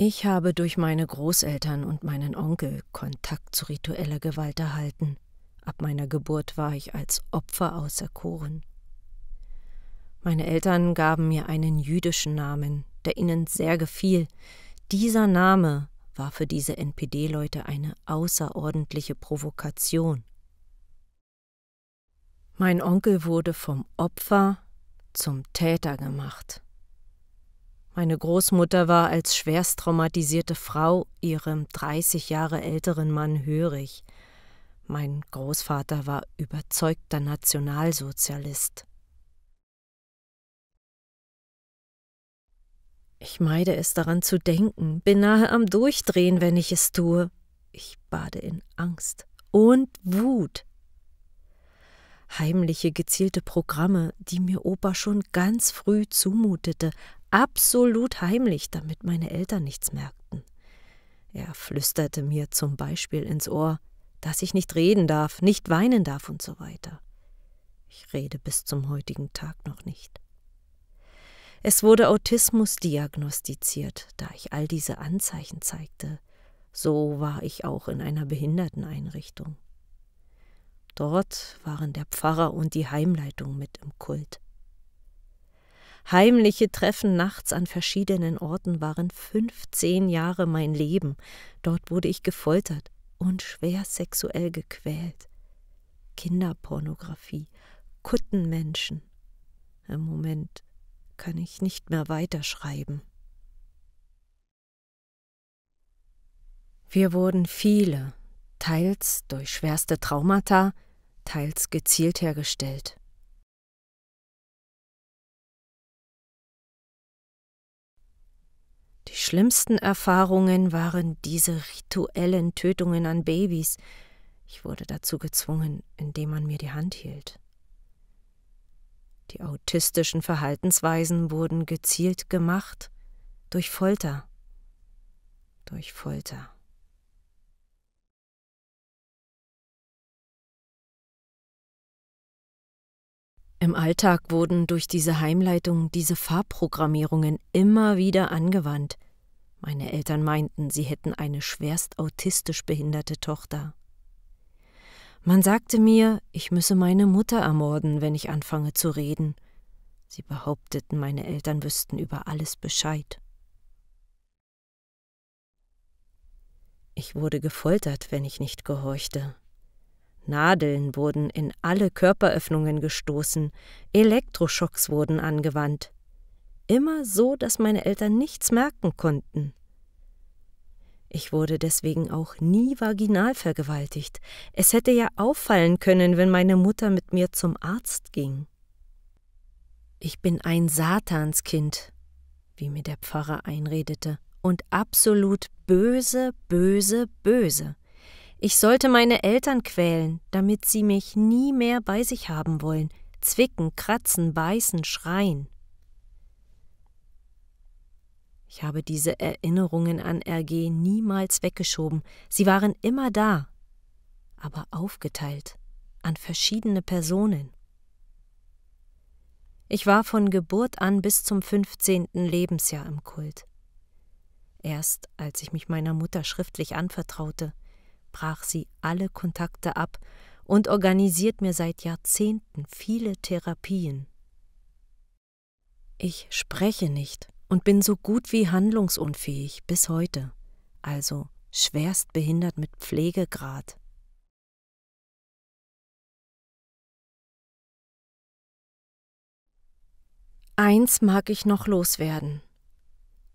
Ich habe durch meine Großeltern und meinen Onkel Kontakt zu ritueller Gewalt erhalten. Ab meiner Geburt war ich als Opfer auserkoren. Meine Eltern gaben mir einen jüdischen Namen, der ihnen sehr gefiel. Dieser Name war für diese NPD-Leute eine außerordentliche Provokation. Mein Onkel wurde vom Opfer zum Täter gemacht. Meine Großmutter war als schwerst traumatisierte Frau ihrem 30 Jahre älteren Mann hörig. Mein Großvater war überzeugter Nationalsozialist. Ich meide es daran zu denken, bin nahe am Durchdrehen, wenn ich es tue. Ich bade in Angst und Wut. Heimliche, gezielte Programme, die mir Opa schon ganz früh zumutete, absolut heimlich, damit meine Eltern nichts merkten. Er flüsterte mir zum Beispiel ins Ohr, dass ich nicht reden darf, nicht weinen darf und so weiter. Ich rede bis zum heutigen Tag noch nicht. Es wurde Autismus diagnostiziert, da ich all diese Anzeichen zeigte. So war ich auch in einer Behinderteneinrichtung. Dort waren der Pfarrer und die Heimleitung mit im Kult. Heimliche Treffen nachts an verschiedenen Orten waren 15 Jahre mein Leben. Dort wurde ich gefoltert und schwer sexuell gequält. Kinderpornografie, Kuttenmenschen. Im Moment kann ich nicht mehr weiterschreiben. Wir wurden viele, teils durch schwerste Traumata, teils gezielt hergestellt. Die schlimmsten Erfahrungen waren diese rituellen Tötungen an Babys. Ich wurde dazu gezwungen, indem man mir die Hand hielt. Die autistischen Verhaltensweisen wurden gezielt gemacht durch Folter. Durch Folter. Im Alltag wurden durch diese Heimleitung diese Farbprogrammierungen immer wieder angewandt. Meine Eltern meinten, sie hätten eine schwerst autistisch behinderte Tochter. Man sagte mir, ich müsse meine Mutter ermorden, wenn ich anfange zu reden. Sie behaupteten, meine Eltern wüssten über alles Bescheid. Ich wurde gefoltert, wenn ich nicht gehorchte. Nadeln wurden in alle Körperöffnungen gestoßen, Elektroschocks wurden angewandt. Immer so, dass meine Eltern nichts merken konnten. Ich wurde deswegen auch nie vaginal vergewaltigt. Es hätte ja auffallen können, wenn meine Mutter mit mir zum Arzt ging. Ich bin ein Satanskind, wie mir der Pfarrer einredete, und absolut böse, böse, böse. Ich sollte meine Eltern quälen, damit sie mich nie mehr bei sich haben wollen, zwicken, kratzen, beißen, schreien. Ich habe diese Erinnerungen an RG niemals weggeschoben, sie waren immer da, aber aufgeteilt an verschiedene Personen. Ich war von Geburt an bis zum 15. Lebensjahr im Kult. Erst als ich mich meiner Mutter schriftlich anvertraute, brach sie alle Kontakte ab und organisiert mir seit Jahrzehnten viele Therapien. Ich spreche nicht und bin so gut wie handlungsunfähig bis heute, also schwerst behindert mit Pflegegrad. Eins mag ich noch loswerden.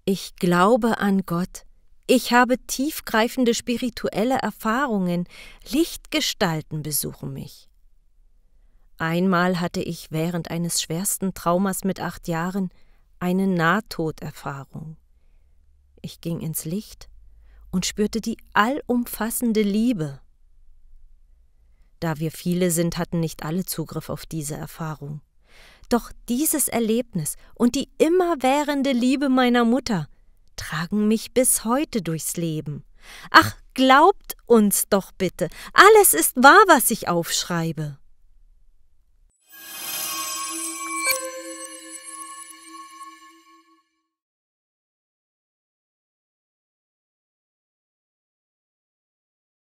Ich glaube an Gott, ich habe tiefgreifende spirituelle Erfahrungen, Lichtgestalten besuchen mich. Einmal hatte ich während eines schwersten Traumas mit acht Jahren eine Nahtoderfahrung. Ich ging ins Licht und spürte die allumfassende Liebe. Da wir viele sind, hatten nicht alle Zugriff auf diese Erfahrung. Doch dieses Erlebnis und die immerwährende Liebe meiner Mutter tragen mich bis heute durchs Leben. Ach, glaubt uns doch bitte, alles ist wahr, was ich aufschreibe.